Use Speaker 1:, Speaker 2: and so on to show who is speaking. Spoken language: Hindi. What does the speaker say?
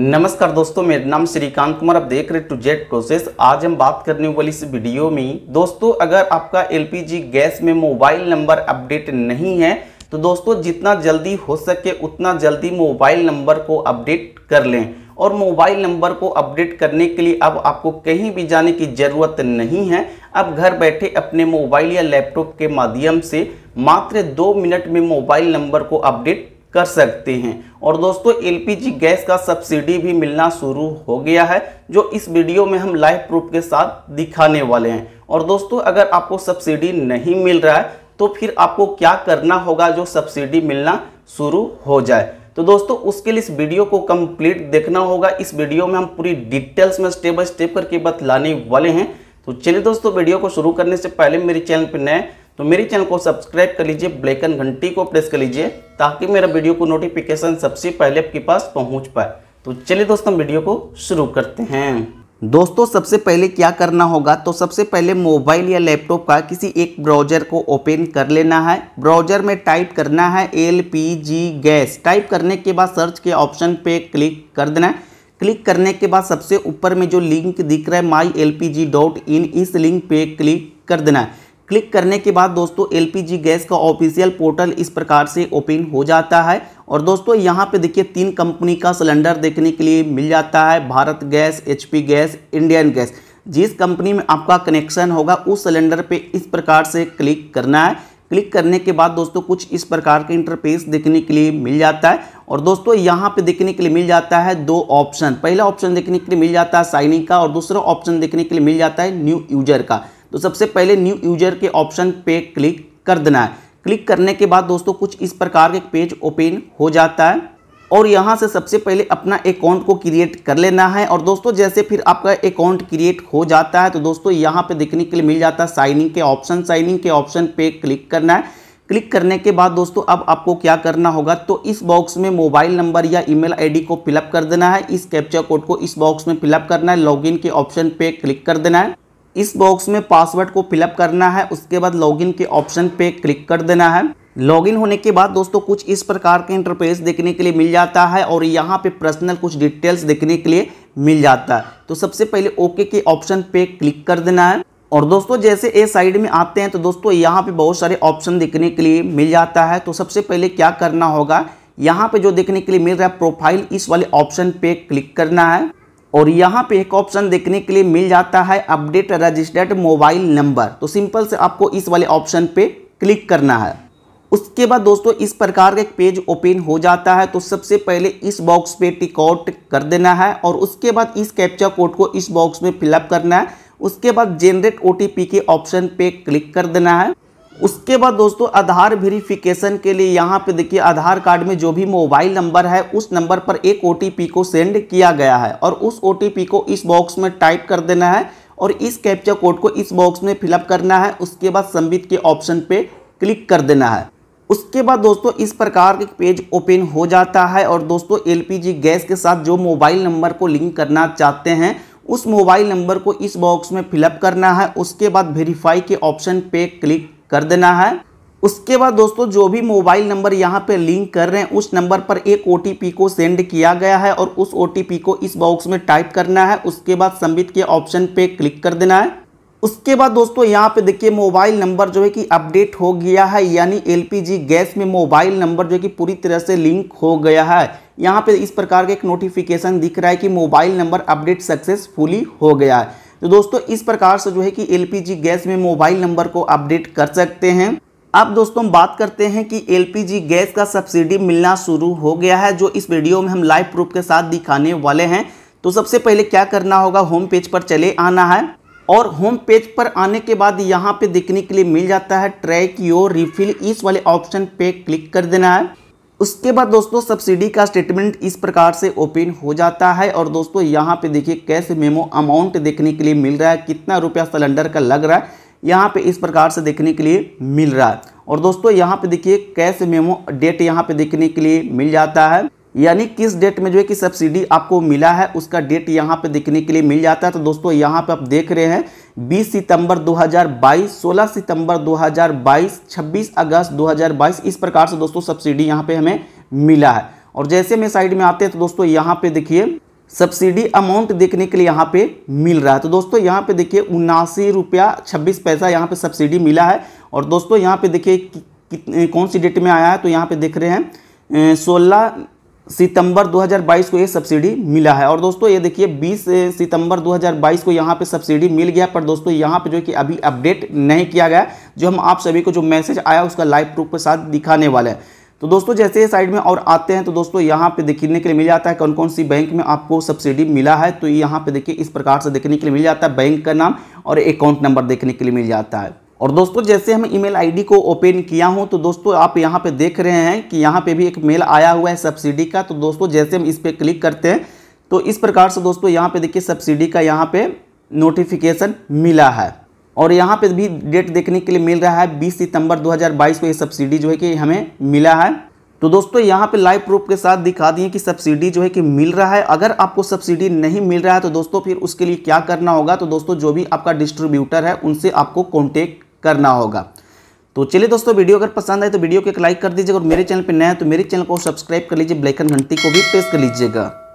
Speaker 1: नमस्कार दोस्तों मेरा नाम श्रीकांत कुमार आप देख रहे टू जेट प्रोसेस आज हम बात करने वाली इस वीडियो में दोस्तों अगर आपका एलपीजी गैस में मोबाइल नंबर अपडेट नहीं है तो दोस्तों जितना जल्दी हो सके उतना जल्दी मोबाइल नंबर को अपडेट कर लें और मोबाइल नंबर को अपडेट करने के लिए अब आपको कहीं भी जाने की ज़रूरत नहीं है अब घर बैठे अपने मोबाइल या लैपटॉप के माध्यम से मात्र दो मिनट में मोबाइल नंबर को अपडेट कर सकते हैं और दोस्तों एलपीजी गैस का सब्सिडी भी मिलना शुरू हो गया है जो इस वीडियो में हम लाइव प्रूफ के साथ दिखाने वाले हैं और दोस्तों अगर आपको सब्सिडी नहीं मिल रहा है तो फिर आपको क्या करना होगा जो सब्सिडी मिलना शुरू हो जाए तो दोस्तों उसके लिए इस वीडियो को कंप्लीट देखना होगा इस वीडियो में हम पूरी डिटेल्स में स्टेप बाय स्टेप करके बतलाने वाले हैं तो चलिए दोस्तों वीडियो को शुरू करने से पहले मेरे चैनल पर नए तो मेरे चैनल को सब्सक्राइब कर लीजिए ब्लैकन घंटी को प्रेस कर लीजिए ताकि मेरा वीडियो को नोटिफिकेशन सबसे पहले आपके पास पहुंच पाए तो चलिए दोस्तों वीडियो को शुरू करते हैं दोस्तों सबसे पहले क्या करना होगा तो सबसे पहले मोबाइल या लैपटॉप का किसी एक ब्राउजर को ओपन कर लेना है ब्राउजर में टाइप करना है L P G gas type करने के बाद सर्च के ऑप्शन पे क्लिक कर देना है क्लिक करने के बाद सबसे ऊपर में जो लिंक दिख रहा है my L P G dot in इस लिंक पे क्लिक कर देना है क्लिक करने के बाद दोस्तों एलपीजी गैस का ऑफिशियल पोर्टल इस प्रकार से ओपन हो जाता है और दोस्तों यहाँ पे देखिए तीन कंपनी का सिलेंडर देखने के लिए मिल जाता है Bharat gas HP gas Indian gas जिस कंपनी में आपका कनेक्शन होगा उस सिलेंडर पे इस प्रकार से क्लिक करना है क्लिक करने के बाद दोस्तों कुछ इस प्रकार के इंटरफेस देखने के लिए मिल जाता है और दोस्तों यहाँ पे देखने के लिए मिल जाता है दो ऑप्शन पहला ऑप्शन देखने के लिए मिल जाता है साइनिंग का और दूसरा ऑप्शन देखने के लिए मिल जाता है न्यू यूजर का तो सबसे पहले न्यू यूजर के ऑप्शन पे क्लिक कर देना है क्लिक करने के बाद दोस्तों कुछ इस प्रकार के पेज ओपन हो जाता है और यहाँ से सबसे पहले अपना अकाउंट को क्रिएट कर लेना है और दोस्तों जैसे फिर आपका अकाउंट क्रिएट हो जाता है तो दोस्तों यहाँ पे देखने के लिए मिल जाता है साइनिंग के ऑप्शन साइनिंग के ऑप्शन पे क्लिक करना है क्लिक करने के बाद दोस्तों अब आपको क्या करना होगा तो इस बॉक्स में मोबाइल नंबर या ईमेल आईडी को फिलअप कर देना है इस कैप्चर कोड को इस बॉक्स में फिलअप करना है लॉगिन के ऑप्शन पे क्लिक कर देना है इस बॉक्स में पासवर्ड को फिलअप करना है उसके बाद लॉगिन के ऑप्शन पे क्लिक कर देना है लॉगिन होने के बाद दोस्तों कुछ इस प्रकार के इंटरफेस देखने के लिए मिल जाता है और यहाँ पे पर्सनल कुछ डिटेल्स देखने के लिए मिल जाता है तो सबसे पहले ओके के ऑप्शन पे क्लिक कर देना है और दोस्तों जैसे ए साइड में आते हैं तो दोस्तों यहाँ पे बहुत सारे ऑप्शन देखने के लिए मिल जाता है तो सबसे पहले क्या करना होगा यहाँ पे जो देखने के लिए मिल रहा है प्रोफाइल इस वाले ऑप्शन पे क्लिक करना है और यहाँ पे एक ऑप्शन देखने के लिए मिल जाता है अपडेट रजिस्टर्ड मोबाइल नंबर तो सिंपल से आपको इस वाले ऑप्शन पे क्लिक करना है उसके बाद दोस्तों इस प्रकार का एक पेज ओपन हो जाता है तो सबसे पहले इस बॉक्स पे टिक आउट कर देना है और उसके बाद इस कैप्चा कोड को इस बॉक्स में फिलअप करना है उसके बाद जेनरेट ओ के ऑप्शन पे क्लिक कर देना है उसके बाद दोस्तों आधार वेरिफिकेशन के लिए यहाँ पे देखिए आधार कार्ड में जो भी मोबाइल नंबर है उस नंबर पर एक ओ को सेंड किया गया है और उस ओ को इस बॉक्स में टाइप कर देना है और इस कैप्चा कोड को इस बॉक्स में फिलअप करना है उसके बाद संबित के ऑप्शन पे क्लिक कर देना है उसके बाद दोस्तों इस प्रकार के पेज ओपन हो जाता है और दोस्तों एल गैस के साथ जो मोबाइल नंबर को लिंक करना चाहते हैं उस मोबाइल नंबर को इस बॉक्स में फिलअप करना है उसके बाद वेरीफाई के ऑप्शन पे क्लिक कर देना है उसके बाद दोस्तों जो भी मोबाइल नंबर यहाँ पे लिंक कर रहे हैं उस नंबर पर एक ओ को सेंड किया गया है और उस ओ को इस बॉक्स में टाइप करना है उसके बाद संबित के ऑप्शन पे क्लिक कर देना है उसके बाद दोस्तों यहाँ पे देखिए मोबाइल नंबर जो है कि अपडेट हो गया है यानी एल गैस में मोबाइल नंबर जो है कि पूरी तरह से लिंक हो गया है यहाँ पे इस प्रकार का एक नोटिफिकेशन दिख रहा है कि मोबाइल नंबर अपडेट सक्सेसफुली हो गया है तो दोस्तों इस प्रकार से जो है कि एलपीजी गैस में मोबाइल नंबर को अपडेट कर सकते हैं अब दोस्तों बात करते हैं कि एलपीजी गैस का सब्सिडी मिलना शुरू हो गया है जो इस वीडियो में हम लाइव प्रूफ के साथ दिखाने वाले हैं तो सबसे पहले क्या करना होगा होम पेज पर चले आना है और होम पेज पर आने के बाद यहाँ पे देखने के लिए मिल जाता है ट्रैक योर रिफिल इस वाले ऑप्शन पे क्लिक कर देना है उसके बाद दोस्तों सब्सिडी का स्टेटमेंट इस प्रकार से ओपन हो जाता है और दोस्तों यहाँ पे देखिए कैश मेमो अमाउंट देखने के लिए मिल रहा है कितना रुपया सिलेंडर का लग रहा है यहाँ पे इस प्रकार से देखने के लिए मिल रहा है और दोस्तों यहाँ पे देखिए कैश मेमो डेट यहाँ पे देखने के लिए मिल जाता है यानी किस डेट में जो है कि सब्सिडी आपको मिला है उसका डेट यहाँ पे देखने के लिए मिल जाता है तो दोस्तों यहाँ पे आप देख रहे हैं 20 सितंबर 2022 16 सितंबर 2022 26 अगस्त 2022 इस प्रकार से दोस्तों सब्सिडी यहाँ पे हमें मिला है और जैसे में साइड में आते हैं तो दोस्तों यहाँ पे देखिए सब्सिडी अमाउंट देखने के लिए यहाँ पे मिल रहा है तो दोस्तों यहाँ पे देखिए उन्नासी रुपया छब्बीस पैसा यहाँ पे सब्सिडी मिला है और दोस्तों यहाँ पे देखिए कौन सी डेट में आया है तो यहाँ पे देख रहे हैं सोलह सितंबर 2022 को ये सब्सिडी मिला है और दोस्तों ये देखिए 20 सितंबर 2022 को यहाँ पे सब्सिडी मिल गया पर दोस्तों यहाँ पे जो कि अभी अपडेट नहीं किया गया जो हम आप सभी को जो मैसेज आया उसका लाइव प्रूफ के साथ दिखाने वाले हैं तो दोस्तों जैसे साइड में और आते हैं तो दोस्तों यहाँ पे देखने के लिए मिल जाता है कौन कौन सी बैंक में आपको सब्सिडी मिला है तो यहाँ पे देखिए इस प्रकार से देखने के लिए मिल जाता है बैंक का नाम और अकाउंट नंबर देखने के लिए मिल जाता है और दोस्तों जैसे हम ईमेल आईडी को ओपन किया हूं तो दोस्तों आप यहां पे देख रहे हैं कि यहां पे भी एक मेल आया हुआ है सब्सिडी का तो दोस्तों जैसे हम इस पर क्लिक करते हैं तो इस प्रकार से दोस्तों यहां पे देखिए सब्सिडी का यहाँ पे नोटिफिकेशन मिला है और यहाँ पे भी डेट देखने के लिए मिल रहा है बीस सितम्बर दो को ये सब्सिडी जो है कि हमें मिला है तो दोस्तों यहाँ पे लाइव प्रूफ के साथ दिखा दिए कि सब्सिडी जो है कि मिल रहा है अगर आपको सब्सिडी नहीं मिल रहा है तो दोस्तों फिर उसके लिए क्या करना होगा तो दोस्तों जो भी आपका डिस्ट्रीब्यूटर है उनसे आपको कॉन्टेक्ट करना होगा तो चलिए दोस्तों वीडियो अगर पसंद आए तो वीडियो को एक लाइक कर दीजिएगा और मेरे चैनल पर नया है तो मेरे चैनल को सब्सक्राइब कर लीजिए ब्लैक एंड घंटी को भी प्रेस कर लीजिएगा